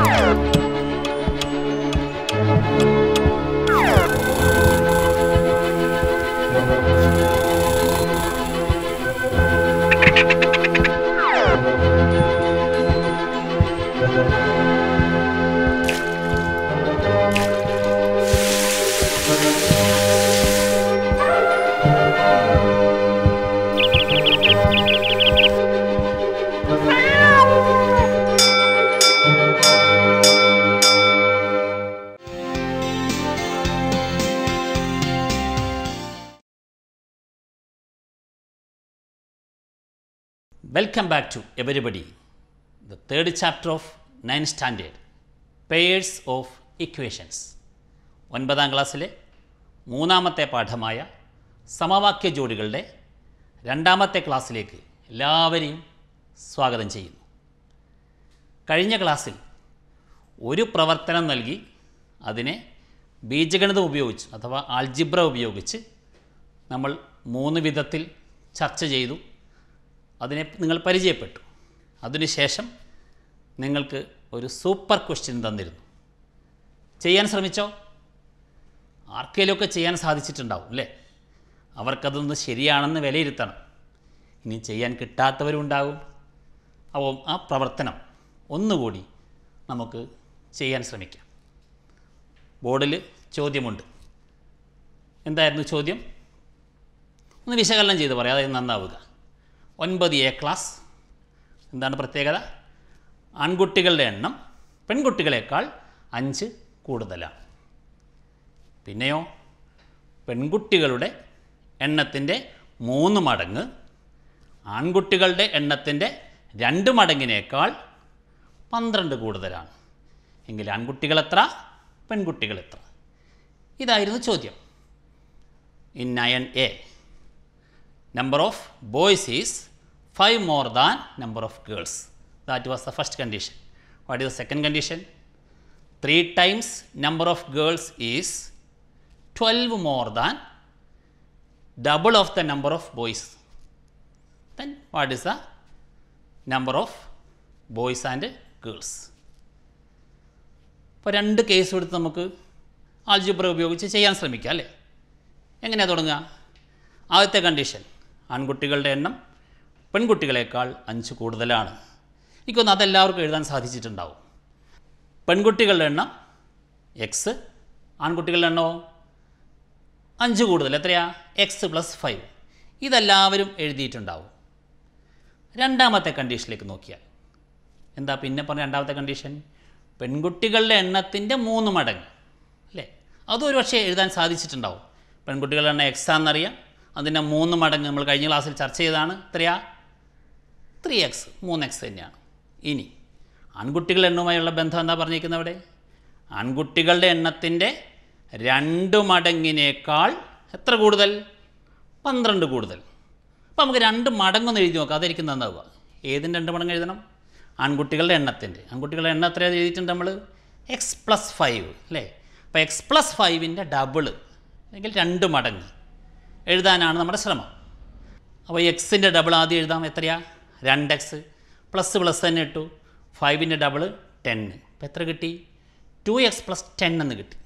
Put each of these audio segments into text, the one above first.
Oh! Welcome back to everybody. The third chapter of 9th standard, Pairs of Equations. ഒൻപതാം ക്ലാസ്സിലെ മൂന്നാമത്തെ പാഠമായ സമവാക്യ ജോഡികളുടെ രണ്ടാമത്തെ ക്ലാസ്സിലേക്ക് എല്ലാവരെയും സ്വാഗതം ചെയ്യുന്നു കഴിഞ്ഞ ക്ലാസ്സിൽ ഒരു പ്രവർത്തനം നൽകി അതിനെ ബീജഗണിതം ഉപയോഗിച്ച് അഥവാ ആൽജിബ്ര ഉപയോഗിച്ച് നമ്മൾ മൂന്ന് വിധത്തിൽ ചർച്ച ചെയ്തു അതിനെ നിങ്ങൾ പരിചയപ്പെട്ടു അതിനുശേഷം നിങ്ങൾക്ക് ഒരു സൂപ്പർ ക്വസ്റ്റ്യൻ തന്നിരുന്നു ചെയ്യാൻ ശ്രമിച്ചോ ആർക്കെങ്കിലുമൊക്കെ ചെയ്യാൻ സാധിച്ചിട്ടുണ്ടാവും അല്ലേ അവർക്കതൊന്ന് ശരിയാണെന്ന് വിലയിരുത്തണം ഇനി ചെയ്യാൻ കിട്ടാത്തവരുണ്ടാകും അപ്പോൾ ആ പ്രവർത്തനം ഒന്നുകൂടി നമുക്ക് ചെയ്യാൻ ശ്രമിക്കാം ബോർഡിൽ ചോദ്യമുണ്ട് എന്തായിരുന്നു ചോദ്യം ഒന്ന് വിശകലനം ചെയ്ത് പറയാം അതായത് നന്നാവുക ഒൻപത് എ ക്ലാസ് എന്താണ് പ്രത്യേകത ആൺകുട്ടികളുടെ എണ്ണം പെൺകുട്ടികളേക്കാൾ അഞ്ച് കൂടുതലാണ് പിന്നെയോ പെൺകുട്ടികളുടെ എണ്ണത്തിൻ്റെ മൂന്ന് മടങ്ങ് ആൺകുട്ടികളുടെ എണ്ണത്തിൻ്റെ രണ്ട് മടങ്ങിനേക്കാൾ പന്ത്രണ്ട് കൂടുതലാണ് എങ്കിൽ ആൺകുട്ടികൾ എത്ര പെൺകുട്ടികൾ എത്ര ഇതായിരുന്നു ചോദ്യം in nine a number of boys is 5 more than number of girls. That was the first condition. What is the second condition? 3 times number of girls is 12 more than double of the number of boys. Then what is the number of boys and girls? ഇപ്പോൾ രണ്ട് case എടുത്ത് നമുക്ക് algebra ഉപയോഗിച്ച് ചെയ്യാൻ ശ്രമിക്കാം അല്ലേ എങ്ങനെയാണ് തുടങ്ങുക ആദ്യത്തെ കണ്ടീഷൻ ആൺകുട്ടികളുടെ എണ്ണം പെൺകുട്ടികളേക്കാൾ അഞ്ച് കൂടുതലാണ് എനിക്കൊന്ന് അതെല്ലാവർക്കും എഴുതാൻ സാധിച്ചിട്ടുണ്ടാവും പെൺകുട്ടികളുടെ എണ്ണം എക്സ് ആൺകുട്ടികളുടെ എണ്ണമോ അഞ്ച് കൂടുതൽ എത്രയാ എക്സ് പ്ലസ് ഫൈവ് ഇതെല്ലാവരും എഴുതിയിട്ടുണ്ടാവും രണ്ടാമത്തെ കണ്ടീഷനിലേക്ക് നോക്കിയാൽ എന്താ പിന്നെ പറഞ്ഞ രണ്ടാമത്തെ കണ്ടീഷൻ പെൺകുട്ടികളുടെ എണ്ണത്തിൻ്റെ മൂന്ന് മടങ്ങ് അല്ലേ അതും ഒരു പക്ഷേ എഴുതാൻ സാധിച്ചിട്ടുണ്ടാവും പെൺകുട്ടികളുടെ എണ്ണം എക്സ് ആണെന്നറിയാം അതിൻ്റെ മൂന്ന് മടങ്ങ് നമ്മൾ കഴിഞ്ഞ ക്ലാസ്സിൽ ചർച്ച ചെയ്തതാണ് എത്രയാ ത്രീ എക്സ് മൂന്ന് എക്സ് തന്നെയാണ് ഇനി ആൺകുട്ടികളുടെ എണ്ണവുമായുള്ള ബന്ധം എന്താ പറഞ്ഞിരിക്കുന്നത് അവിടെ ആൺകുട്ടികളുടെ എണ്ണത്തിൻ്റെ രണ്ട് മടങ്ങിനേക്കാൾ എത്ര കൂടുതൽ പന്ത്രണ്ട് കൂടുതൽ അപ്പോൾ നമുക്ക് രണ്ട് മടങ്ങൊന്ന് എഴുതി നോക്കാം അതായിരിക്കും നന്നാവുക ഏതിൻ്റെ രണ്ട് മടങ്ങ് എഴുതണം ആൺകുട്ടികളുടെ എണ്ണത്തിൻ്റെ ആൺകുട്ടികളുടെ എണ്ണം എത്രയാണ് എഴുതിയിട്ടുണ്ട് നമ്മൾ എക്സ് പ്ലസ് ഫൈവ് അല്ലേ അപ്പോൾ എക്സ് പ്ലസ് ഫൈവിൻ്റെ ഡബിൾ അല്ലെങ്കിൽ രണ്ട് മടങ്ങ് എഴുതാനാണ് നമ്മുടെ ശ്രമം അപ്പോൾ എക്സിൻ്റെ ഡബിൾ ആദ്യം എഴുതാം എത്രയാണ് രണ്ട് എക്സ് പ്ലസ് പ്ലസ് തന്നെ ഇട്ടു ഫൈവിൻ്റെ ഡബിൾ ടെൻ അപ്പോൾ എത്ര കിട്ടി ടു എക്സ് പ്ലസ് ടെൻ എന്ന് കിട്ടി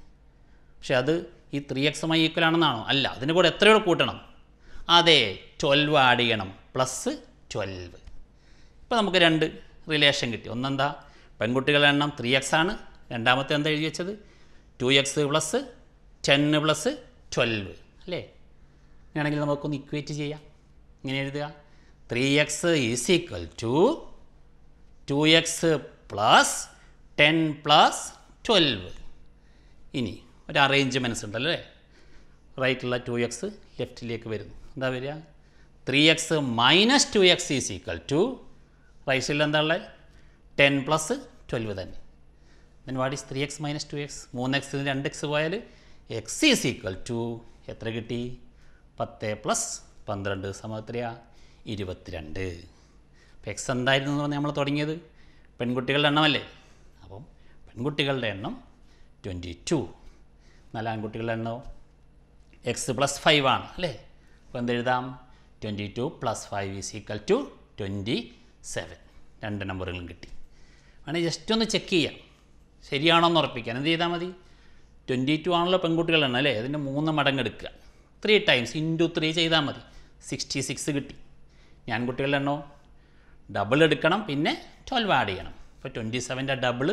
പക്ഷേ അത് ഈ ത്രീ എക്സുമായി ഈക്വൽ ആണെന്നാണോ അല്ല അതിന് കൂടെ എത്രയോ കൂട്ടണം അതെ ട്വൽവ് ആഡ് ചെയ്യണം പ്ലസ് ട്വൽവ് ഇപ്പോൾ നമുക്ക് രണ്ട് റിലേഷൻ കിട്ടി ഒന്നെന്താ പെൺകുട്ടികളുടെ എണ്ണം ത്രീ എക്സ് ആണ് രണ്ടാമത്തെ എന്താ എഴുതി വെച്ചത് two x plus ten plus twelve അല്ലേ അങ്ങനെയാണെങ്കിൽ നമുക്കൊന്ന് ഇക്വേറ്റ് ചെയ്യാം ഇങ്ങനെ എഴുതുക three x is equal to two x plus ten plus twelve ഇനി ഒരു അറേഞ്ച്മെൻറ്റ്സ് ഉണ്ടല്ലേ റൈറ്റുള്ള ടു എക്സ് ലെഫ്റ്റിലേക്ക് വരുന്നു എന്താ വരിക three x minus two x is equal to റൈസിൽ എന്താ ഉള്ളത് ടെൻ പ്ലസ് ട്വൽവ് തന്നെ then what is three x minus two x മൂന്ന് എക്സ് രണ്ട് എക്സ് പോയാൽ എക്സ് ഈസ് ഈക്വൽ ടു എത്ര കിട്ടി പത്ത് പ്ലസ് പന്ത്രണ്ട് സമത്രയാണ് ഇരുപത്തിരണ്ട് അപ്പോൾ എക്സ് എന്തായിരുന്നു എന്ന് പറഞ്ഞാൽ നമ്മൾ തുടങ്ങിയത് പെൺകുട്ടികളുടെ എണ്ണമല്ലേ അപ്പം പെൺകുട്ടികളുടെ എണ്ണം ട്വൻറ്റി ടു എന്നാൽ ആൺകുട്ടികളുടെ എണ്ണവും എക്സ് പ്ലസ് ഫൈവ് ആണ് അല്ലേ അപ്പോൾ എന്തെഴുതാം twenty two plus five is equal to twenty seven രണ്ട് നമ്പറുകളും കിട്ടി വേണമെങ്കിൽ ജസ്റ്റ് ഒന്ന് ചെക്ക് ചെയ്യാം ശരിയാണോ എന്ന് ഉറപ്പിക്കാൻ എന്ത് ചെയ്താൽ മതി ട്വൻറ്റി ടു ആണല്ലോ പെൺകുട്ടികളുടെ എണ്ണം അല്ലേ അതിൻ്റെ മൂന്ന് മടങ്ങ് എടുക്കുക ത്രീ ടൈംസ് ഇൻറ്റു ത്രീ ചെയ്താൽ മതി സിക്സ്റ്റി സിക്സ് കിട്ടി ഞാൻ കുട്ടികളുടെ എണ്ണോ ഡബിൾ എടുക്കണം പിന്നെ ട്വൽവ് ആഡ് ചെയ്യണം അപ്പോൾ ട്വൻറ്റി സെവൻ്റെ ഡബിൾ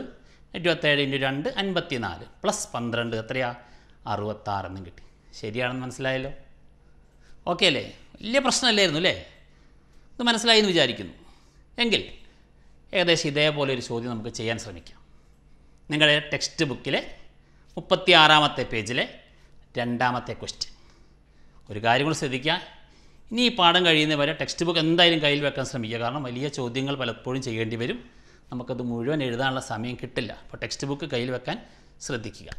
ഇരുപത്തേഴ് ഇൻറ്റു രണ്ട് അൻപത്തി നാല് പ്ലസ് പന്ത്രണ്ട് എത്രയാ അറുപത്താറെന്നും കിട്ടി ശരിയാണെന്ന് മനസ്സിലായല്ലോ ഓക്കെ അല്ലേ വലിയ പ്രശ്നമല്ലായിരുന്നു അല്ലേ ഇത് മനസ്സിലായി എന്ന് വിചാരിക്കുന്നു എങ്കിൽ ഏകദേശം ഇതേപോലെ ഒരു ചോദ്യം നമുക്ക് ചെയ്യാൻ ശ്രമിക്കാം നിങ്ങളുടെ ടെക്സ്റ്റ് ബുക്കിലെ മുപ്പത്തി ആറാമത്തെ പേജിലെ രണ്ടാമത്തെ ക്വസ്റ്റ്യൻ ഒരു കാര്യം കൂടി ശ്രദ്ധിക്കുക ഇനി ഈ പാഠം കഴിയുന്നവരെ ടെക്സ്റ്റ് ബുക്ക് എന്തായാലും കയ്യിൽ വെക്കാൻ ശ്രമിക്കുക കാരണം വലിയ ചോദ്യങ്ങൾ പലപ്പോഴും ചെയ്യേണ്ടി വരും നമുക്കത് മുഴുവൻ എഴുതാനുള്ള സമയം കിട്ടില്ല അപ്പോൾ ടെക്സ്റ്റ് ബുക്ക് കയ്യിൽ വെക്കാൻ ശ്രദ്ധിക്കുക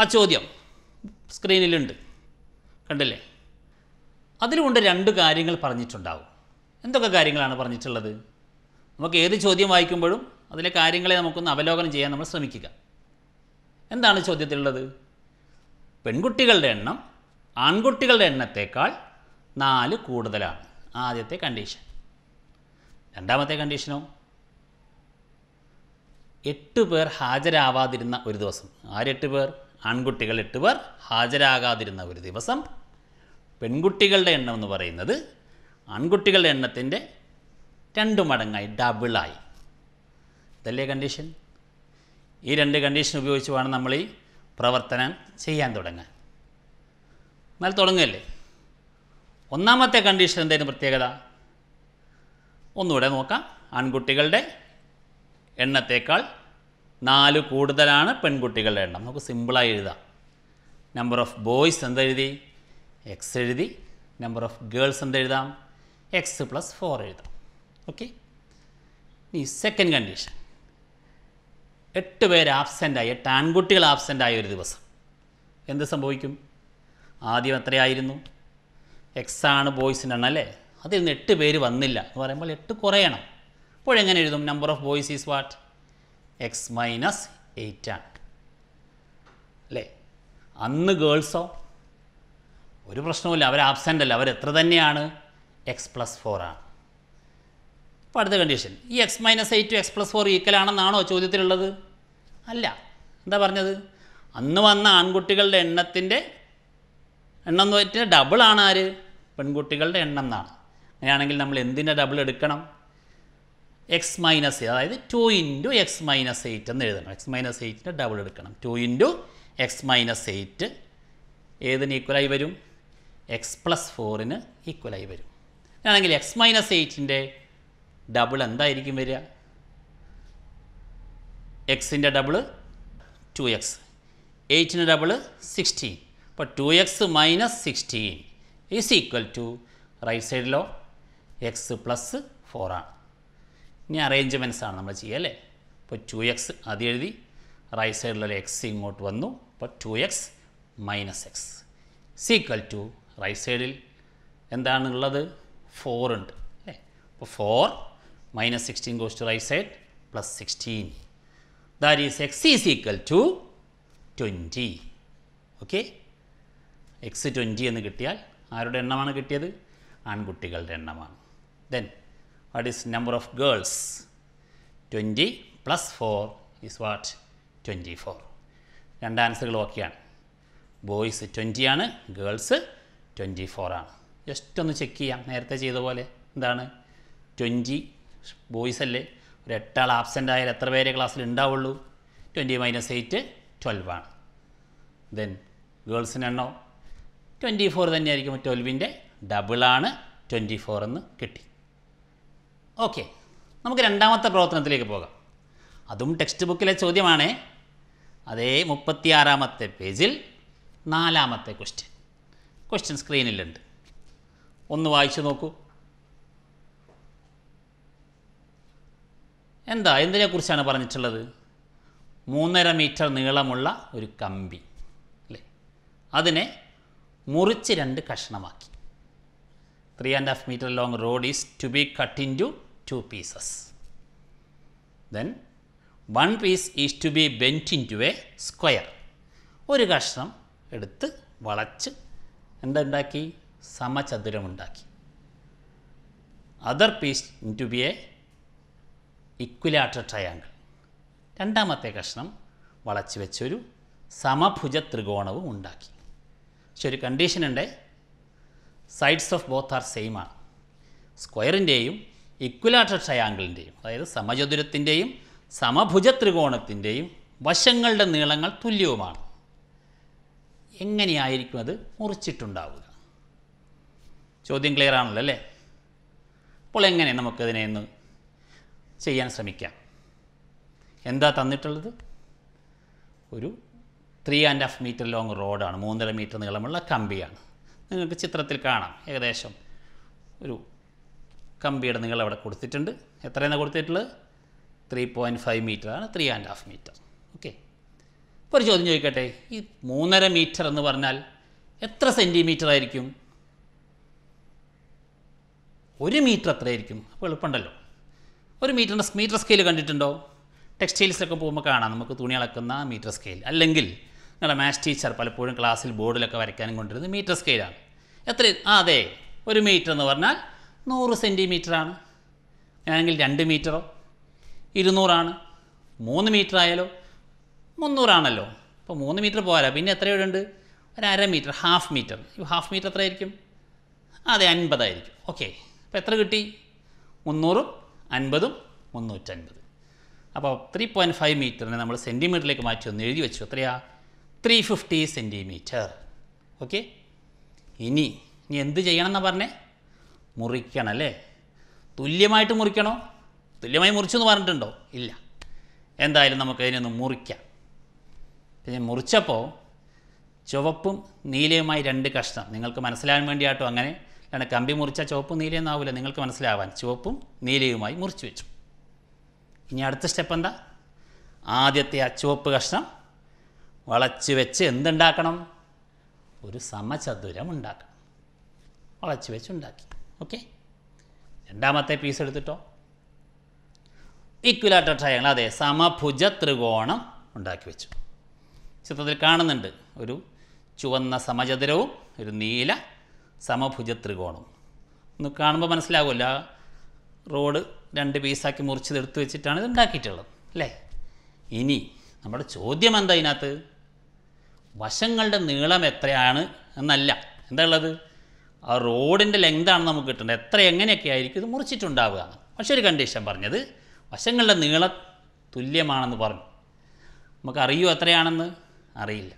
ആ ചോദ്യം സ്ക്രീനിലുണ്ട് കണ്ടില്ലേ അതിലുകൊണ്ട് രണ്ട് കാര്യങ്ങൾ പറഞ്ഞിട്ടുണ്ടാവും എന്തൊക്കെ കാര്യങ്ങളാണ് പറഞ്ഞിട്ടുള്ളത് നമുക്ക് ഏത് ചോദ്യം വായിക്കുമ്പോഴും അതിലെ കാര്യങ്ങളെ നമുക്കൊന്ന് അവലോകനം ചെയ്യാൻ നമ്മൾ ശ്രമിക്കുക എന്താണ് ചോദ്യത്തിലുള്ളത് പെൺകുട്ടികളുടെ എണ്ണം ആൺകുട്ടികളുടെ എണ്ണത്തേക്കാൾ നാല് കൂടുതലാണ് ആദ്യത്തെ കണ്ടീഷൻ രണ്ടാമത്തെ കണ്ടീഷനോ എട്ട് പേർ ഹാജരാവാതിരുന്ന ഒരു ദിവസം ആരെട്ട് പേർ ആൺകുട്ടികൾ എട്ട് പേർ ഹാജരാകാതിരുന്ന ഒരു ദിവസം പെൺകുട്ടികളുടെ എണ്ണം എന്ന് പറയുന്നത് ആൺകുട്ടികളുടെ എണ്ണത്തിൻ്റെ രണ്ട് മടങ്ങായി ഡബിളായി ഇതല്ലേ കണ്ടീഷൻ ഈ രണ്ട് കണ്ടീഷൻ ഉപയോഗിച്ച് വേണം നമ്മൾ ഈ പ്രവർത്തനം ചെയ്യാൻ തുടങ്ങാൻ എന്നാൽ തുടങ്ങുകയല്ലേ ഒന്നാമത്തെ കണ്ടീഷൻ എന്തായിരുന്നു പ്രത്യേകത ഒന്നുകൂടെ നോക്കാം ആൺകുട്ടികളുടെ എണ്ണത്തേക്കാൾ നാല് കൂടുതലാണ് പെൺകുട്ടികളുടെ എണ്ണം നമുക്ക് സിമ്പിളായി എഴുതാം നമ്പർ ഓഫ് ബോയ്സ് എന്തെഴുതി എക്സ് എഴുതി നമ്പർ ഓഫ് ഗേൾസ് എന്തെഴുതാം എക്സ് പ്ലസ് ഫോർ എഴുതാം ഓക്കെ ഈ സെക്കൻഡ് കണ്ടീഷൻ എട്ട് പേര് ആബ്സെൻ്റായി എട്ട് ആൺകുട്ടികൾ ആബ്സെൻ്റായ ഒരു ദിവസം എന്ത് സംഭവിക്കും ആദ്യം എത്രയായിരുന്നു എക്സ് ആണ് ബോയ്സിൻ്റെ എണ്ണം അല്ലേ അതിൽ നിന്ന് എട്ട് പേര് വന്നില്ല എന്ന് പറയുമ്പോൾ എട്ട് കുറയണം എങ്ങനെ എഴുതും number of boys is what x minus eight ആണ് അല്ലേ അന്ന് ഗേൾസോ ഒരു പ്രശ്നവുമില്ല അവർ ആബ്സെൻ്റ് അല്ല അവർ എത്ര തന്നെയാണ് എക്സ് പ്ലസ് ഫോറാണ് അപ്പോൾ അടുത്ത കണ്ടീഷൻ ഈ x minus eight two x plus four equal ആണെന്നാണോ ചോദ്യത്തിലുള്ളത് അല്ല എന്താ പറഞ്ഞത് അന്ന് വന്ന ആൺകുട്ടികളുടെ എണ്ണത്തിൻ്റെ എണ്ണം എന്ന് വെച്ചാൽ ഡബിളാണ് ആര് പെൺകുട്ടികളുടെ എണ്ണം എന്നാണ് അങ്ങനെയാണെങ്കിൽ നമ്മൾ എന്തിൻ്റെ ഡബിൾ എടുക്കണം എക്സ് മൈനസ് എയ്റ്റ് അതായത് two into x minus eight എന്ന് എഴുതണം എക്സ് മൈനസ് എയ്റ്റിൻ്റെ ഡബിൾ എടുക്കണം two into x minus eight ഏതിന് ഈക്വലായി വരും എക്സ് പ്ലസ് ഫോറിന് ഈക്വലായി വരും അങ്ങനെയാണെങ്കിൽ എക്സ് മൈനസ് എയ്റ്റിൻ്റെ ഡബിൾ എന്തായിരിക്കും വരിക എക്സിൻ്റെ ഡബിൾ ടു എക്സ് എയ്റ്റിൻ്റെ ഡബിൾ സിക്സ്റ്റീൻ അപ്പോൾ two x minus sixteen is equal to right സൈഡിലോ എക്സ് പ്ലസ് ഫോറാണ് ഇനി അറേഞ്ച്മെൻറ്റ്സ് ആണ് നമ്മൾ ചെയ്യുക അല്ലേ ഇപ്പോൾ ടു എക്സ് ആദ്യം എഴുതി റൈറ്റ് സൈഡിലുള്ള എക്സ് ഇങ്ങോട്ട് വന്നു അപ്പോൾ two x minus x is equal to right സൈഡിൽ എന്താണുള്ളത് ഫോർ ഉണ്ട് അല്ലേ അപ്പോൾ four minus sixteen goes to right side plus sixteen that is x is equal to twenty okay x twenty എന്ന് കിട്ടിയാൽ ആരുടെ എണ്ണമാണ് കിട്ടിയത് ആൺകുട്ടികളുടെ എണ്ണമാണ് then what is number of girls twenty plus four is what twenty four രണ്ട് ആൻസറുകൾ ഓക്കെയാണ് ബോയ്സ് ട്വൻറ്റി ആണ് ഗേൾസ് ട്വൻറ്റി ഫോർ ആണ് ജസ്റ്റ് ഒന്ന് ചെക്ക് ചെയ്യാം നേരത്തെ ചെയ്ത പോലെ എന്താണ് ട്വൻറ്റി ബോയ്സ് അല്ലേ ഒരു എട്ടാൾ ആബ്സെൻ്റ് ആയാൽ എത്ര പേരെ ക്ലാസ്സിൽ ഉണ്ടാവുള്ളൂ ട്വൻറ്റി മൈനസ് എയ്റ്റ് ട്വൽവാണ് ദെൻ ഗേൾസിനെണ്ണോ ട്വൻറ്റി ഫോർ തന്നെയായിരിക്കും ട്വൽവിൻ്റെ ഡബിളാണ് ട്വൻറ്റി ഫോർ എന്ന് കിട്ടി ഓക്കെ നമുക്ക് രണ്ടാമത്തെ പ്രവർത്തനത്തിലേക്ക് പോകാം അതും ടെക്സ്റ്റ് ബുക്കിലെ ചോദ്യമാണ് അതേ മുപ്പത്തിയാറാമത്തെ പേജിൽ നാലാമത്തെ ക്വസ്റ്റ്യൻ ക്വസ്റ്റ്യൻ സ്ക്രീനിലുണ്ട് ഒന്ന് വായിച്ചു നോക്കൂ എന്താ എന്തിനെക്കുറിച്ചാണ് പറഞ്ഞിട്ടുള്ളത് മൂന്നര മീറ്റർ നീളമുള്ള ഒരു കമ്പി അല്ലേ അതിനെ മുറിച്ച് രണ്ട് കഷ്ണമാക്കി three and half metre long rod is to be cut into two pieces then one piece is to be bent into a square ഒരു കഷ്ണം എടുത്ത് വളച്ച് എന്തുണ്ടാക്കി സമചതുരമുണ്ടാക്കി other piece in to be a equilateral triangle രണ്ടാമത്തെ കഷ്ണം വളച്ച് വെച്ചൊരു സമഭുജ ത്രികോണവും ഉണ്ടാക്കി പക്ഷെ ഒരു ഉണ്ട് sides of both are same ആണ് സ്ക്വയറിൻ്റെയും ഇക്വലാറ്റർ ട്രയാങ്കിളിൻ്റെയും അതായത് സമചതുരത്തിൻ്റെയും സമഭുജ ത്രികോണത്തിൻ്റെയും വശങ്ങളുടെ നീളങ്ങൾ തുല്യവുമാണ് എങ്ങനെയായിരിക്കും അത് മുറിച്ചിട്ടുണ്ടാവുക ചോദ്യം ക്ലിയർ ആണല്ലോ അല്ലേ അപ്പോൾ എങ്ങനെ നമുക്കതിനെ ഒന്ന് ചെയ്യാൻ ശ്രമിക്കാം എന്താ തന്നിട്ടുള്ളത് ഒരു three and half metre long റോഡാണ് മൂന്നര മീറ്റർ നീളമുള്ള കമ്പിയാണ് നിങ്ങൾക്ക് ചിത്രത്തിൽ കാണാം ഏകദേശം ഒരു കമ്പിയുടെ നിങ്ങൾ അവിടെ കൊടുത്തിട്ടുണ്ട് എത്രയെന്നാണ് കൊടുത്തിട്ടുള്ളത് ത്രീ പോയിൻറ്റ് ഫൈവ് മീറ്ററാണ് three and half metre okay ഇപ്പോൾ ഒരു ചോദ്യം ചോദിക്കട്ടെ ഈ മൂന്നര മീറ്റർ എന്ന് പറഞ്ഞാൽ എത്ര സെൻറ്റിമീറ്റർ ആയിരിക്കും ഒരു മീറ്റർ എത്രയായിരിക്കും അപ്പോൾ എളുപ്പമുണ്ടല്ലോ ഒരു മീറ്ററിൻ്റെ മീറ്റർ സ്കെയിൽ കണ്ടിട്ടുണ്ടോ ടെക്സ്റ്റൈൽസിലൊക്കെ പോകുമ്പോൾ കാണാം നമുക്ക് തുണി അളക്കുന്ന മീറ്റർ സ്കെയിൽ അല്ലെങ്കിൽ നിങ്ങളുടെ മാത്സ് ടീച്ചർ പലപ്പോഴും ക്ലാസ്സിൽ ബോർഡിലൊക്കെ വരയ്ക്കാനും കൊണ്ടിരുന്നത് മീറ്റർ സ്കെയിലാണ് എത്ര ആ അതെ ഒരു മീറ്റർ എന്ന് പറഞ്ഞാൽ നൂറ് സെൻറ്റിമീറ്ററാണ് ഞാനെങ്കിൽ രണ്ട് മീറ്ററോ ഇരുന്നൂറാണ് മൂന്ന് മീറ്റർ ആയാലോ മുന്നൂറാണല്ലോ അപ്പോൾ മൂന്ന് മീറ്റർ പോരാ പിന്നെ എത്രയുണ്ട് ഒരു അര metre half metre half metre എത്രയായിരിക്കും അതെ അൻപതായിരിക്കും ഓക്കെ അപ്പോൾ എത്ര കിട്ടി മുന്നൂറും അൻപതും മുന്നൂറ്റൻപത് അപ്പോൾ ത്രീ പോയിൻറ്റ് ഫൈവ് മീറ്ററിനെ നമ്മൾ സെൻറ്റിമീറ്ററിലേക്ക് മാറ്റി ഒന്ന് എഴുതി വെച്ചു എത്രയാണ് ത്രീ ഫിഫ്റ്റി സെൻറ്റിമീറ്റർ ഓക്കെ ഇനി ഇനി എന്ത് ചെയ്യണമെന്നാ പറഞ്ഞേ മുറിക്കണം അല്ലേ തുല്യമായിട്ട് മുറിക്കണോ തുല്യമായി മുറിച്ചു എന്ന് പറഞ്ഞിട്ടുണ്ടോ ഇല്ല എന്തായാലും നമുക്ക് അതിനൊന്ന് മുറിക്കാം പിന്നെ മുറിച്ചപ്പോൾ ചുവപ്പും നീലയുമായി രണ്ട് കഷ്ണം നിങ്ങൾക്ക് മനസ്സിലാവാൻ ആട്ടോ അങ്ങനെ അല്ലാണ്ട് കമ്പി മുറിച്ച ചുവപ്പും ആവില്ല നിങ്ങൾക്ക് മനസ്സിലാവാൻ ചുവപ്പും നീലയുമായി മുറിച്ചു വെച്ചു ഇനി അടുത്ത സ്റ്റെപ്പ് എന്താ ആദ്യത്തെ ആ ചുവപ്പ് കഷ്ണം വളച്ച് വെച്ച് എന്തുണ്ടാക്കണം ഒരു സമചതുരം ഉണ്ടാക്കണം വളച്ച് വെച്ച് ഉണ്ടാക്കി ഓക്കെ രണ്ടാമത്തെ പീസ് എടുത്തിട്ടോ ഇക്വിലാറ്റർ ട്രയങ്ങൾ അതെ സമഭുജ ത്രികോണം ഉണ്ടാക്കി വെച്ചു ചിത്രത്തിൽ കാണുന്നുണ്ട് ഒരു ചുവന്ന സമചതുരവും ഒരു നീല സമഭുജ ത്രികോണവും ഒന്ന് കാണുമ്പോൾ മനസ്സിലാവില്ല റോഡ് രണ്ട് പീസാക്കി മുറിച്ചത് എടുത്തു വെച്ചിട്ടാണ് ഇത് ഉണ്ടാക്കിയിട്ടുള്ളത് അല്ലേ ഇനി നമ്മുടെ ചോദ്യം എന്താ ഇതിനകത്ത് വശങ്ങളുടെ നീളം എത്രയാണ് എന്നല്ല എന്താ ഉള്ളത് ആ റോഡിൻ്റെ ലെങ്താണ് നമുക്ക് കിട്ടേണ്ടത് എത്ര എങ്ങനെയൊക്കെ ആയിരിക്കും ഇത് മുറിച്ചിട്ടുണ്ടാവുക പക്ഷേ ഒരു കണ്ടീഷൻ പറഞ്ഞത് വശങ്ങളുടെ നീളം തുല്യമാണെന്ന് പറഞ്ഞു അറിയോ എത്രയാണെന്ന് അറിയില്ല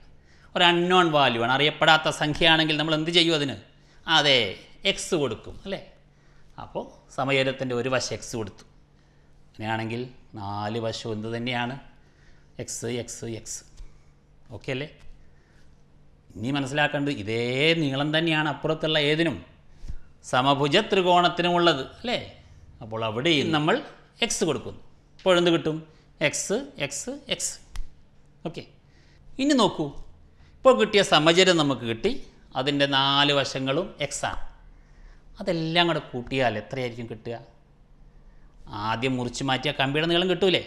ഒരു അൺനോൺ വാല്യൂ ആണ് അറിയപ്പെടാത്ത സംഖ്യയാണെങ്കിൽ നമ്മൾ എന്ത് ചെയ്യും അതിന് അതെ എക്സ് കൊടുക്കും അല്ലേ അപ്പോൾ സമയത്തിൻ്റെ ഒരു വശം എക്സ് കൊടുത്തു അങ്ങനെയാണെങ്കിൽ നാല് വശം എന്ത് തന്നെയാണ് എക്സ് എക്സ് എക്സ് ഓക്കെ അല്ലേ നീ മനസ്സിലാക്കേണ്ടത് ഇതേ നീളം തന്നെയാണ് അപ്പുറത്തുള്ള ഏതിനും സമഭുജ ത്രികോണത്തിനുമുള്ളത് അല്ലേ അപ്പോൾ അവിടെയും നമ്മൾ എക്സ് കൊടുക്കുന്നു അപ്പോൾ എന്ത് കിട്ടും എക്സ് എക്സ് എക്സ് ഓക്കെ ഇനി നോക്കൂ ഇപ്പോൾ കിട്ടിയ സമചരം നമുക്ക് കിട്ടി അതിൻ്റെ നാല് വശങ്ങളും എക്സാണ് അതെല്ലാം കൂടെ കൂട്ടിയാൽ എത്രയായിരിക്കും കിട്ടുക ആദ്യം മുറിച്ച് മാറ്റിയ കമ്പിയുടെ നീളം കിട്ടൂലേ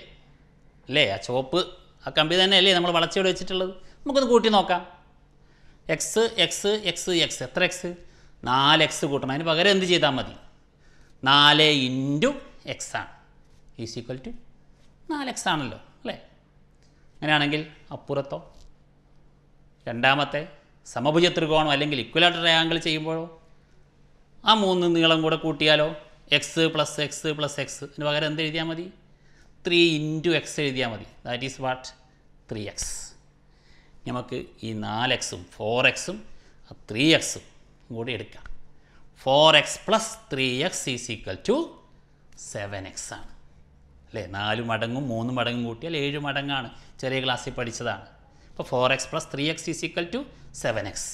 അല്ലേ ആ ചുവപ്പ് ആ കമ്പി തന്നെയല്ലേ നമ്മൾ വളച്ചോട് വെച്ചിട്ടുള്ളത് നമുക്കൊന്ന് കൂട്ടി നോക്കാം എക്സ് എക്സ് എക്സ് എക്സ് എത്ര എക്സ് നാല് എക്സ് കൂട്ടണം അതിന് പകരം എന്ത് ചെയ്താൽ മതി നാല് ഇൻറ്റു എക്സ് ആണ് ഈസ് ഈക്വൽ ടു നാല് എക്സ് ആണല്ലോ അല്ലേ അങ്ങനെയാണെങ്കിൽ അപ്പുറത്തോ രണ്ടാമത്തെ സമഭുജ ത്രികോണം അല്ലെങ്കിൽ ഇക്വലാറ്റർ ആംഗിൾ ചെയ്യുമ്പോഴോ ആ മൂന്ന് നീളം കൂടെ കൂട്ടിയാലോ x plus x plus x അതിന് പകരം എന്ത് എഴുതിയാൽ മതി ത്രീ ഇൻറ്റു എക്സ് എഴുതിയാൽ മതി that is what three x നമുക്ക് ഈ നാല് എക്സും ഫോർ എക്സും ത്രീ എക്സും കൂടി എടുക്കാം four x plus three x is equal to seven x ആണ് അല്ലേ നാല് മടങ്ങും മൂന്ന് മടങ്ങും കൂട്ടിയാൽ ഏഴ് മടങ്ങാണ് ചെറിയ ക്ലാസ്സിൽ പഠിച്ചതാണ് അപ്പോൾ four x plus three x is equal to seven x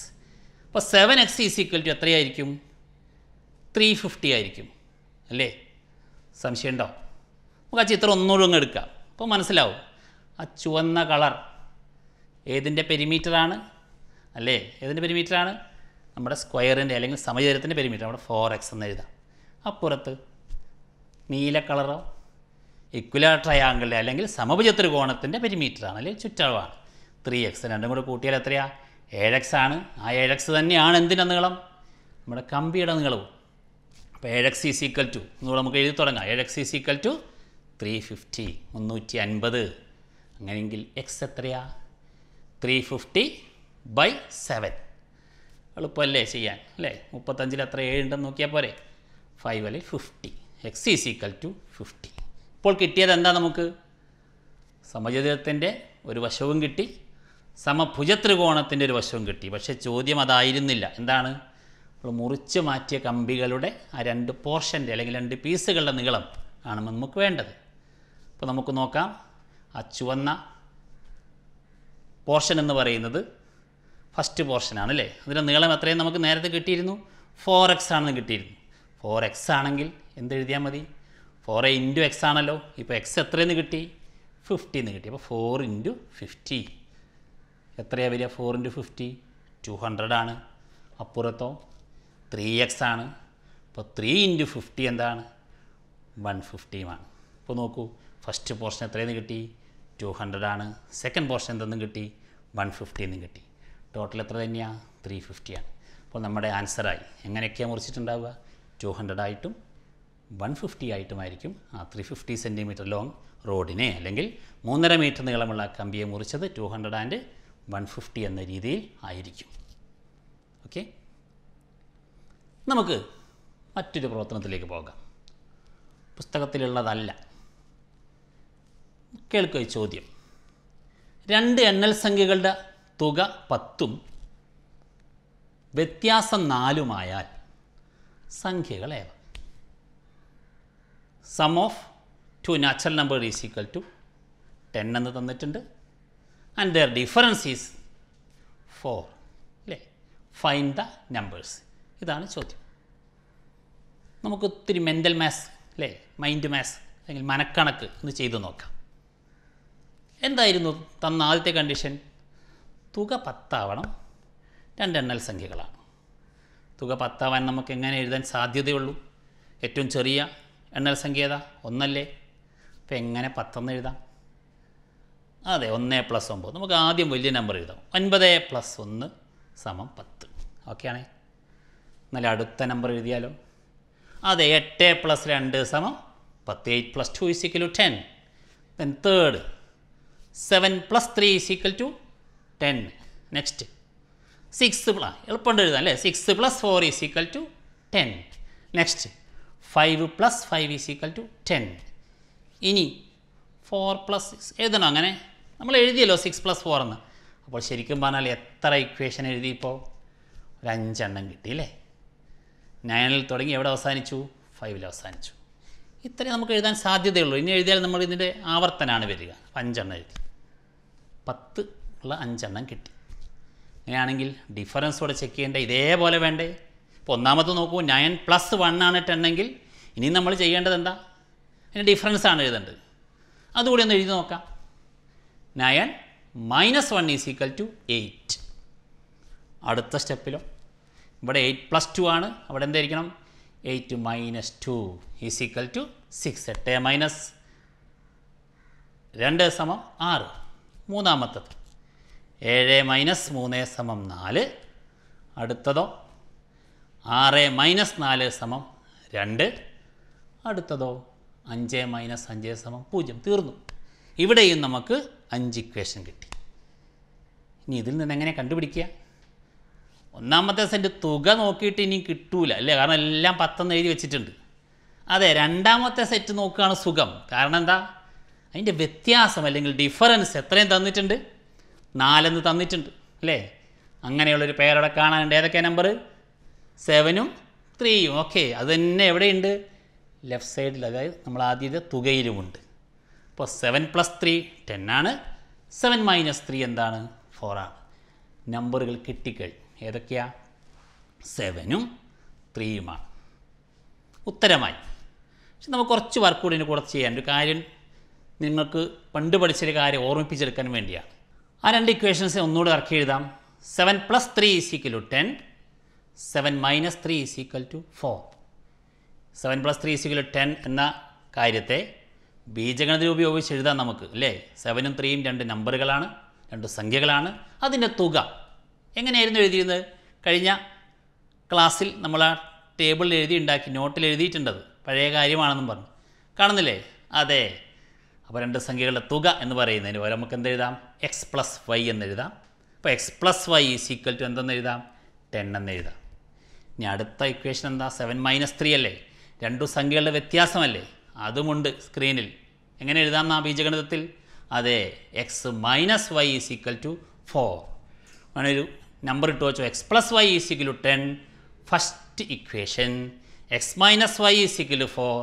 അപ്പോൾ seven x is equal to എത്രയായിരിക്കും ത്രീ ഫിഫ്റ്റി ആയിരിക്കും അല്ലേ സംശയമുണ്ടോ നമുക്ക് ആ ചിത്രം ഒന്നുകൂടെ അങ്ങ് എടുക്കാം അപ്പോൾ മനസ്സിലാവും ആ ചുവന്ന കളർ ഏതിൻ്റെ പെരിമീറ്ററാണ് അല്ലേ ഏതിൻ്റെ പെരിമീറ്ററാണ് നമ്മുടെ സ്ക്വയറിൻ്റെ അല്ലെങ്കിൽ സമചരത്തിൻ്റെ പെരിമീറ്റർ നമ്മുടെ ഫോർ എക്സ് എന്ന് എഴുതാം അപ്പുറത്ത് നീല കളറോ ഇക്വലാർ ട്രയാങ്കിളിൻ്റെ അല്ലെങ്കിൽ സമഭുജ ത്രികോണത്തിൻ്റെ പെരിമീറ്ററാണ് അല്ലെങ്കിൽ ചുറ്റളവാണ് ത്രീ എക്സ് രണ്ടും കൂടെ കൂട്ടിയാൽ എത്രയാ ഏഴ് എക്സ് ആണ് ആ ഏഴ് എക്സ് തന്നെയാണ് എന്തിൻ്റെ നീളം നമ്മുടെ കമ്പിയുടെ നീളവും അപ്പോൾ ഏഴ് എക്സ് ഈസ് ഈക്വൽ ടു എന്നുള്ള നമുക്ക് എഴുതി തുടങ്ങാം ഏഴ് x is equal to three fifty മുന്നൂറ്റി അൻപത് അങ്ങനെയെങ്കിൽ എക്സ് എത്രയാണ് ത്രീ ഫിഫ്റ്റി ബൈ സെവൻ എളുപ്പമല്ലേ ചെയ്യാൻ അല്ലേ മുപ്പത്തഞ്ചിൽ അത്ര ഏഴുണ്ടെന്ന് നോക്കിയാൽ പോരെ ഫൈവ് അല്ലെ fifty x is equal to fifty ഇപ്പോൾ കിട്ടിയത് എന്താ നമുക്ക് സമചതുരത്തിൻ്റെ ഒരു വശവും കിട്ടി സമഭുജത്രികോണത്തിൻ്റെ ഒരു വശവും കിട്ടി പക്ഷേ ചോദ്യം അതായിരുന്നില്ല എന്താണ് നമ്മൾ മുറിച്ച് മാറ്റിയ കമ്പികളുടെ ആ രണ്ട് പോർഷൻ്റെ അല്ലെങ്കിൽ രണ്ട് പീസുകളുടെ നീളം ആണ് നമുക്ക് വേണ്ടത് അപ്പോൾ നമുക്ക് നോക്കാം ആ ചുവന്ന പോർഷൻ എന്ന് പറയുന്നത് ഫസ്റ്റ് പോർഷനാണ് അല്ലേ അതിൻ്റെ നീളം എത്രയും നമുക്ക് നേരത്തെ കിട്ടിയിരുന്നു ഫോർ എക്സ് ആണെന്ന് കിട്ടിയിരുന്നു ഫോർ എക്സ് ആണെങ്കിൽ എന്തെഴുതിയാൽ മതി ഫോർ എ ഇൻറ്റു എക്സ് ആണല്ലോ ഇപ്പോൾ എക്സ് എത്രയെന്ന് കിട്ടി ഫിഫ്റ്റി എന്ന് കിട്ടി അപ്പോൾ ഫോർ ഇൻറ്റു ഫിഫ്റ്റി എത്രയാണ് വരിക four into fifty two hundred ആണ് അപ്പുറത്തോ ത്രീ എക്സ് ആണ് അപ്പോൾ ത്രീ ഇൻറ്റു ഫിഫ്റ്റി എന്താണ് വൺ ഫിഫ്റ്റിയുമാണ് ഇപ്പോൾ നോക്കൂ ഫസ്റ്റ് പോർഷൻ എത്രയെന്ന് കിട്ടി ടു ആണ് സെക്കൻഡ് പോർഷൻ എന്തെന്നും കിട്ടി വൺ ഫിഫ്റ്റി എന്നും കിട്ടി ടോട്ടൽ എത്ര തന്നെയാണ് ത്രീ ഫിഫ്റ്റിയാണ് അപ്പോൾ നമ്മുടെ ആൻസറായി എങ്ങനെയൊക്കെയാണ് മുറിച്ചിട്ടുണ്ടാവുക ടു ആയിട്ടും വൺ ഫിഫ്റ്റി ആയിട്ടുമായിരിക്കും ആ ത്രീ ഫിഫ്റ്റി സെൻറ്റിമീറ്റർ ലോങ് റോഡിനെ അല്ലെങ്കിൽ മൂന്നര മീറ്റർ നീളമുള്ള കമ്പിയെ മുറിച്ചത് two hundred and one fifty എന്ന രീതിയിൽ ആയിരിക്കും ഓക്കെ നമുക്ക് മറ്റൊരു പ്രവർത്തനത്തിലേക്ക് പോകാം പുസ്തകത്തിലുള്ളതല്ല കേൾക്കുക ചോദ്യം രണ്ട് എണ്ണൽ സംഖ്യകളുടെ തുക പത്തും വ്യത്യാസം നാലുമായാൽ സംഖ്യകൾ ഏവ sum of two natural number is equal to ten എന്ന് തന്നിട്ടുണ്ട് and their difference is four അല്ലേ ഫൈൻ ദ നമ്പേഴ്സ് ഇതാണ് ചോദ്യം നമുക്ക് മെൻ്റൽ മാത്സ് അല്ലേ മൈൻഡ് മാത്സ് അല്ലെങ്കിൽ മനക്കണക്ക് ഒന്ന് ചെയ്തു നോക്കാം എന്തായിരുന്നു തന്ന ആദ്യത്തെ കണ്ടീഷൻ തുക പത്താവണം രണ്ടെണ്ണൽ സംഖ്യകളാണ് തുക പത്താവാൻ നമുക്ക് എങ്ങനെ എഴുതാൻ സാധ്യതയുള്ളൂ ഏറ്റവും ചെറിയ എണ്ണൽ സംഖ്യ ഏതാ ഒന്നല്ലേ അപ്പോൾ എങ്ങനെ പത്തെന്ന് എഴുതാം അതെ ഒന്ന് പ്ലസ് ഒമ്പത് നമുക്ക് ആദ്യം വലിയ നമ്പർ എഴുതാം ഒൻപത് പ്ലസ് ഒന്ന് സമം പത്ത് ഓക്കെയാണേ എന്നാൽ അടുത്ത നമ്പർ എഴുതിയാലോ അതെ എട്ട് പ്ലസ് രണ്ട് സമം പത്ത് eight plus two is equal ten then third seven plus three is equal to ten next six plus എളുപ്പം എഴുതാം അല്ലേ six plus four is equal to ten next five plus five is equal to ten ഇനി four plus six എഴുതണം അങ്ങനെ നമ്മൾ എഴുതിയല്ലോ six plus four എന്ന് അപ്പോൾ ശരിക്കും പറഞ്ഞാൽ എത്ര ഇക്വേഷൻ എഴുതിയിപ്പോൾ ഇപ്പോൾ ഒരു അഞ്ചെണ്ണം കിട്ടി അല്ലേ നയനിൽ തുടങ്ങി എവിടെ അവസാനിച്ചു ഫൈവിൽ അവസാനിച്ചു ഇത്രയും നമുക്ക് എഴുതാൻ സാധ്യതയുള്ളൂ ഇനി എഴുതിയാൽ നമ്മൾ ഇതിൻ്റെ ആവർത്തനമാണ് വരിക അഞ്ചെണ്ണം എഴുതി പത്ത് ഉള്ള അഞ്ചെണ്ണം കിട്ടി അങ്ങനെയാണെങ്കിൽ കൂടെ ചെക്ക് ചെയ്യേണ്ട ഇതേപോലെ വേണ്ടേ ഇപ്പോൾ ഒന്നാമത് നോക്കൂ നയൻ പ്ലസ് വൺ ആണ് ടെന്നെങ്കിൽ ഇനി നമ്മൾ ചെയ്യേണ്ടത് എന്താ അതിന് ഡിഫറൻസ് ആണ് എഴുതേണ്ടത് അതുകൂടി ഒന്ന് എഴുതി നോക്കാം nine minus one is equal to eight അടുത്ത സ്റ്റെപ്പിലോ ഇവിടെ എയ്റ്റ് പ്ലസ് ടു ആണ് അവിടെ എന്തായിരിക്കണം 8 minus 2 is equal to 6 എട്ട് മൈനസ് രണ്ട് സമം ആറ് മൂന്നാമത്തത് ഏഴ് മൈനസ് മൂന്ന് സമം നാല് അടുത്തതോ ആറ് മൈനസ് നാല് സമം രണ്ട് അടുത്തതോ അഞ്ച് മൈനസ് അഞ്ച് സമം പൂജ്യം തീർന്നു ഇവിടെയും നമുക്ക് അഞ്ച് ഇക്വേഷൻ കിട്ടി ഇനി ഇതിൽ നിന്ന് എങ്ങനെ കണ്ടുപിടിക്കുക ഒന്നാമത്തെ സെൻറ്റ് തുക നോക്കിയിട്ട് ഇനി കിട്ടൂല അല്ലേ കാരണം എല്ലാം പത്തെന്ന് എഴുതി വെച്ചിട്ടുണ്ട് അതെ രണ്ടാമത്തെ സെറ്റ് നോക്കുകയാണ് സുഖം കാരണം എന്താ അതിൻ്റെ വ്യത്യാസം അല്ലെങ്കിൽ ഡിഫറൻസ് എത്രയും തന്നിട്ടുണ്ട് നാലെന്ന് തന്നിട്ടുണ്ട് അല്ലേ അങ്ങനെയുള്ളൊരു പേരവിടെ കാണാനുണ്ട് ഏതൊക്കെ നമ്പർ സെവനും ത്രീയും ഓക്കെ അത് തന്നെ എവിടെയുണ്ട് ലെഫ്റ്റ് സൈഡിൽ അതായത് നമ്മൾ ആദ്യത്തെ തുകയിലുമുണ്ട് അപ്പോൾ സെവൻ പ്ലസ് ത്രീ ടെന്നാണ് ആണ് സെവൻ മൈനസ് ത്രീ എന്താണ് ഫോറാണ് നമ്പറുകൾ കിട്ടിക്കഴിഞ്ഞു ഏതൊക്കെയാ സെവനും ത്രീയുമാണ് ഉത്തരമായി പക്ഷെ നമുക്ക് കുറച്ച് വർക്ക് കൂടി ഇതിൻ്റെ കൂടെ ചെയ്യാൻ ഒരു കാര്യം നിങ്ങൾക്ക് പണ്ട് പഠിച്ചൊരു കാര്യം ഓർമ്മിപ്പിച്ചെടുക്കാൻ വേണ്ടിയാണ് ആ രണ്ട് ഇക്വേഷൻസ് ഒന്നുകൂടി വർക്ക് എഴുതാം seven plus three is equal to ten seven minus three is equal to four seven plus three is equal to ten എന്ന കാര്യത്തെ ബീജഗണിത രൂപം ഉപയോഗിച്ച് എഴുതാം നമുക്ക് അല്ലേ സെവനും ത്രീയും രണ്ട് നമ്പറുകളാണ് രണ്ട് സംഖ്യകളാണ് അതിൻ്റെ തുക എങ്ങനെയായിരുന്നു എഴുതിയിരുന്നത് കഴിഞ്ഞ ക്ലാസ്സിൽ നമ്മൾ ആ ടേബിളിൽ എഴുതി ഉണ്ടാക്കി നോട്ടിൽ എഴുതിയിട്ടുണ്ടത് പഴയ കാര്യമാണെന്നും പറഞ്ഞു കാണുന്നില്ലേ അതെ അപ്പോൾ രണ്ട് സംഖ്യകളുടെ തുക എന്ന് പറയുന്നതിന് പകരം നമുക്ക് എന്തെഴുതാം എക്സ് പ്ലസ് വൈ എന്നെഴുതാം അപ്പോൾ x plus y is equal to എന്തെന്ന് എഴുതാം ടെൻ എന്ന് എഴുതാം ഇനി അടുത്ത ഇക്വേഷൻ എന്താ സെവൻ മൈനസ് ത്രീ അല്ലേ രണ്ടു സംഖ്യകളുടെ വ്യത്യാസമല്ലേ അതുമുണ്ട് സ്ക്രീനിൽ എങ്ങനെ എഴുതാം എന്നാ ബീജഗണിതത്തിൽ അതെ x minus y is equal to four അങ്ങനെ ഒരു നമ്പർ ഇട്ട് വെച്ചോ x plus y is equal ten first equation x minus y is equal four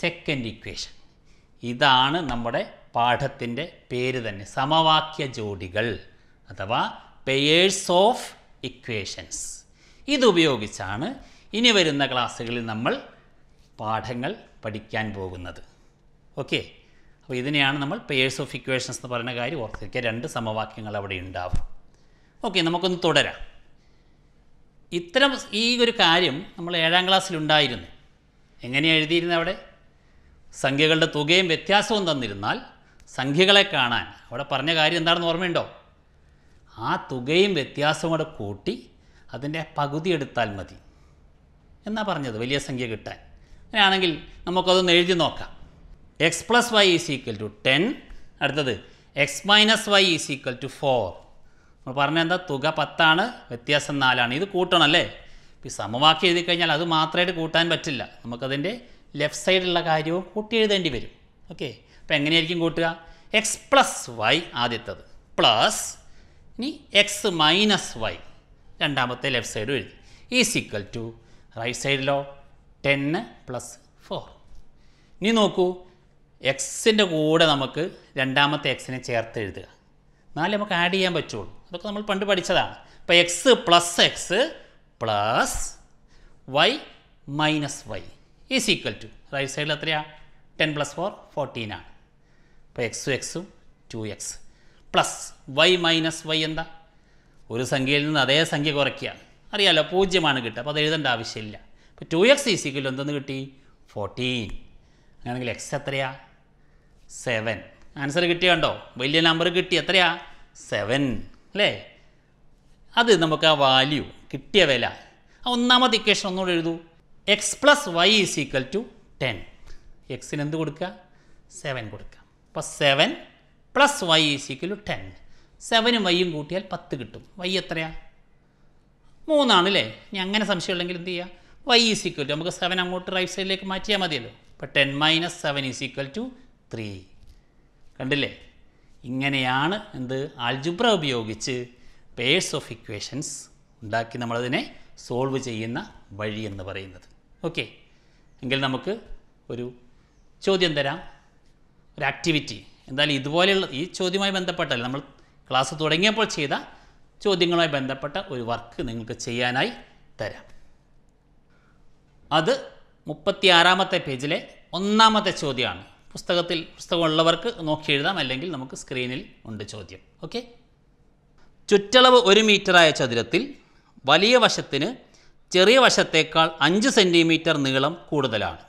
second equation ഇതാണ് നമ്മുടെ പാഠത്തിൻ്റെ പേര് തന്നെ സമവാക്യ ജോഡികൾ അഥവാ പെയേഴ്സ് ഓഫ് ഇക്വേഷൻസ് ഇതുപയോഗിച്ചാണ് ഇനി വരുന്ന ക്ലാസ്സുകളിൽ നമ്മൾ പാഠങ്ങൾ പഠിക്കാൻ പോകുന്നത് ഓക്കെ അപ്പോൾ ഇതിനെയാണ് നമ്മൾ പെയേഴ്സ് ഓഫ് ഇക്വേഷൻസ് എന്ന് പറയുന്ന കാര്യം ഓർത്തിരിക്കുക രണ്ട് സമവാക്യങ്ങൾ അവിടെ ഉണ്ടാവും ഓക്കെ നമുക്കൊന്ന് തുടരാം ഇത്തരം ഈ ഒരു കാര്യം നമ്മൾ ഏഴാം ക്ലാസ്സിലുണ്ടായിരുന്നു എങ്ങനെയാണ് എഴുതിയിരുന്നത് അവിടെ സംഖ്യകളുടെ തുകയും വ്യത്യാസവും തന്നിരുന്നാൽ സംഖ്യകളെ കാണാൻ അവിടെ പറഞ്ഞ കാര്യം എന്താണെന്ന് ഓർമ്മയുണ്ടോ ആ തുകയും വ്യത്യാസവും കൂടെ കൂട്ടി അതിൻ്റെ പകുതി എടുത്താൽ മതി എന്നാ പറഞ്ഞത് വലിയ സംഖ്യ കിട്ടാൻ അങ്ങനെയാണെങ്കിൽ നമുക്കതൊന്ന് എഴുതി നോക്കാം x plus y is equal to ten അടുത്തത് x minus y is equal to four നമ്മൾ പറഞ്ഞ എന്താ തുക പത്താണ് വ്യത്യാസം നാലാണ് ഇത് കൂട്ടണം അല്ലേ ഈ സമവാക്യം എഴുതി കഴിഞ്ഞാൽ അത് മാത്രമായിട്ട് കൂട്ടാൻ പറ്റില്ല നമുക്കതിൻ്റെ ലെഫ്റ്റ് സൈഡിലുള്ള കാര്യവും കൂട്ടി എഴുതേണ്ടി വരും ഓക്കെ അപ്പോൾ എങ്ങനെയായിരിക്കും കൂട്ടുക എക്സ് പ്ലസ് വൈ ആദ്യത്തത് പ്ലസ് ഇനി എക്സ് മൈനസ് വൈ രണ്ടാമത്തെ ലെഫ്റ്റ് സൈഡും എഴുതി ഈസ് ഈക്വൽ ടു റൈറ്റ് സൈഡിലോ ടെന്ന് പ്ലസ് ഫോർ ഇനി നോക്കൂ എക്സിൻ്റെ കൂടെ നമുക്ക് രണ്ടാമത്തെ എക്സിനെ ചേർത്ത് എഴുതുക എന്നാലേ നമുക്ക് ആഡ് ചെയ്യാൻ പറ്റുള്ളൂ ഇതൊക്കെ നമ്മൾ പണ്ട് പഠിച്ചതാണ് ഇപ്പം x plus x plus y minus y is equal to right സൈഡിൽ എത്രയാണ് ടെൻ പ്ലസ് ഫോർ ഫോർട്ടീൻ ആണ് അപ്പോൾ എക്സും എക്സും two x plus y minus y എന്താ ഒരു സംഖ്യയിൽ നിന്ന് അതേ സംഖ്യ കുറയ്ക്കുക അറിയാമല്ലോ പൂജ്യമാണ് കിട്ടുക അപ്പോൾ അത് എഴുതേണ്ട ആവശ്യമില്ല അപ്പോൾ ടു എക്സ് ഈസിക്കൽ എന്തെന്ന് കിട്ടി ഫോർട്ടീൻ അങ്ങനെയാണെങ്കിൽ എക്സ് എത്രയാ സെവൻ ആൻസർ കിട്ടിയുണ്ടോ വലിയ നമ്പർ കിട്ടി എത്രയാ സെവൻ അല്ലേ അത് നമുക്ക് ആ വാല്യൂ കിട്ടിയ വില ആ ഒന്നാമത്തെ ഇക്വേഷൻ ഒന്നുകൂടെ എഴുതൂ x plus y is equal to ten എക്സിന് എന്ത് കൊടുക്കുക സെവൻ കൊടുക്കുക അപ്പോൾ seven plus y is equal to ten സെവനും വൈയും കൂട്ടിയാൽ പത്ത് കിട്ടും വൈ എത്രയാണ് മൂന്നാണ് അല്ലേ ഇനി അങ്ങനെ സംശയമുള്ളെങ്കിൽ എന്ത് ചെയ്യുക വൈ ഈസ് ഈക്വൽ ടു നമുക്ക് സെവൻ അങ്ങോട്ട് റൈറ്റ് സൈഡിലേക്ക് മാറ്റിയാൽ മതിയല്ലോ അപ്പോൾ ten minus seven is equal to three കണ്ടില്ലേ ഇങ്ങനെയാണ് എന്ത് ആൽജുബ്ര ഉപയോഗിച്ച് പേഴ്സ് ഓഫ് ഇക്വേഷൻസ് ഉണ്ടാക്കി നമ്മളതിനെ സോൾവ് ചെയ്യുന്ന വഴി എന്ന് പറയുന്നത് ഓക്കെ എങ്കിൽ നമുക്ക് ഒരു ചോദ്യം തരാം ഒരു ആക്ടിവിറ്റി എന്തായാലും ഇതുപോലെയുള്ള ഈ ചോദ്യവുമായി ബന്ധപ്പെട്ടല്ല നമ്മൾ ക്ലാസ് തുടങ്ങിയപ്പോൾ ചെയ്ത ചോദ്യങ്ങളുമായി ബന്ധപ്പെട്ട ഒരു വർക്ക് നിങ്ങൾക്ക് ചെയ്യാനായി തരാം അത് മുപ്പത്തിയാറാമത്തെ പേജിലെ ഒന്നാമത്തെ ചോദ്യമാണ് പുസ്തകത്തിൽ പുസ്തകമുള്ളവർക്ക് നോക്കി എഴുതാം അല്ലെങ്കിൽ നമുക്ക് സ്ക്രീനിൽ ഉണ്ട് ചോദ്യം ഓക്കെ ചുറ്റളവ് ഒരു മീറ്ററായ ചതുരത്തിൽ വലിയ വശത്തിന് ചെറിയ വശത്തേക്കാൾ അഞ്ച് സെൻറ്റിമീറ്റർ നീളം കൂടുതലാണ്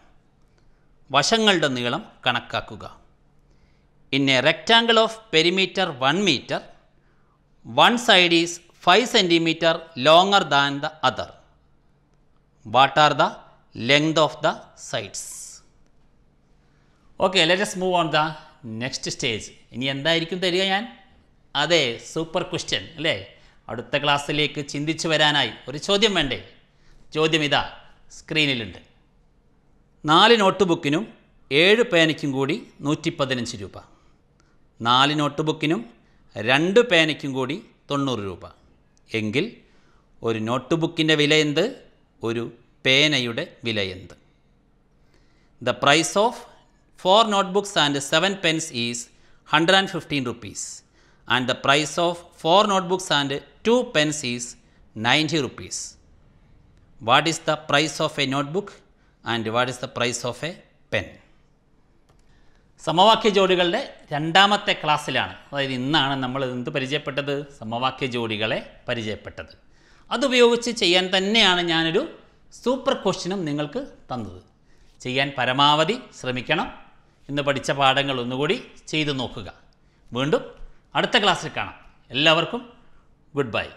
വശങ്ങളുടെ നീളം കണക്കാക്കുക in a rectangle of perimeter one metre one side is five centimetre longer than the other what are the length of the sides okay let's move on the next stage ഇനി എന്തായിരിക്കും തരിക ഞാൻ അതെ സൂപ്പർ ക്വസ്റ്റ്യൻ അല്ലേ അടുത്ത ക്ലാസ്സിലേക്ക് ചിന്തിച്ചു വരാനായി ഒരു ചോദ്യം വേണ്ടേ ചോദ്യം ഇതാ സ്ക്രീനിലുണ്ട് നാല് നോട്ട് ബുക്കിനും ഏഴ് പേനയ്ക്കും കൂടി നൂറ്റി പതിനഞ്ച് രൂപ നാല് നോട്ട് ബുക്കിനും രണ്ട് പേനയ്ക്കും കൂടി തൊണ്ണൂറ് രൂപ എങ്കിൽ ഒരു നോട്ട് ബുക്കിൻ്റെ വില എന്ത് ഒരു പേനയുടെ വില എന്ത് the price of pens notebooks and and pens is 115 rupees and the price of books notebooks and pens pens is 90 rupees. What is the price of a notebook and what is the price of a pen? സമവാക്യ ജോഡികളുടെ രണ്ടാമത്തെ ക്ലാസ്സിലാണ് അതായത് ഇന്നാണ് നമ്മൾ എന്ത് പരിചയപ്പെട്ടത് സമവാക്യ ജോഡികളെ പരിചയപ്പെട്ടത് അതുപയോഗിച്ച് ചെയ്യാൻ തന്നെയാണ് ഞാനൊരു സൂപ്പർ ക്വസ്റ്റ്യനും നിങ്ങൾക്ക് തന്നത് ചെയ്യാൻ പരമാവധി ശ്രമിക്കണം ഇന്ന് പഠിച്ച പാഠങ്ങൾ ഒന്നുകൂടി ചെയ്തു നോക്കുക വീണ്ടും അടുത്ത ക്ലാസ്സിൽ കാണാം എല്ലാവർക്കും ഗുഡ് ബൈ